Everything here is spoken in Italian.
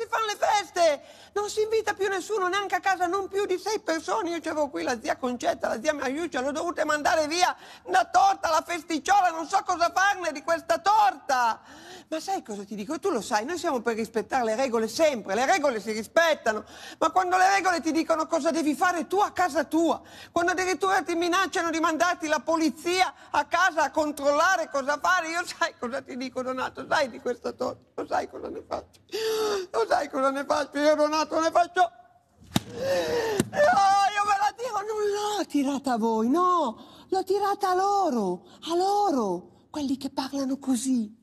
si fanno le feste, non si invita più nessuno, neanche a casa, non più di sei persone. Io c'avevo qui la zia Concetta, la zia Mariuccia, l'ho dovuta mandare via la torta, la festicciola, non so cosa farne di questa torta. Ma sai cosa ti dico? Tu lo sai, noi siamo per rispettare le regole sempre, le regole si rispettano, ma quando le regole ti dicono cosa devi fare tu a casa tua, quando addirittura ti minacciano di mandarti la polizia a casa a controllare cosa fare, io sai cosa ti dico Donato, sai di questa torta, lo sai cosa ne faccio ne faccio? Io Donato ne faccio... No, oh, io ve la dico, non l'ho tirata a voi, no, l'ho tirata a loro, a loro, quelli che parlano così.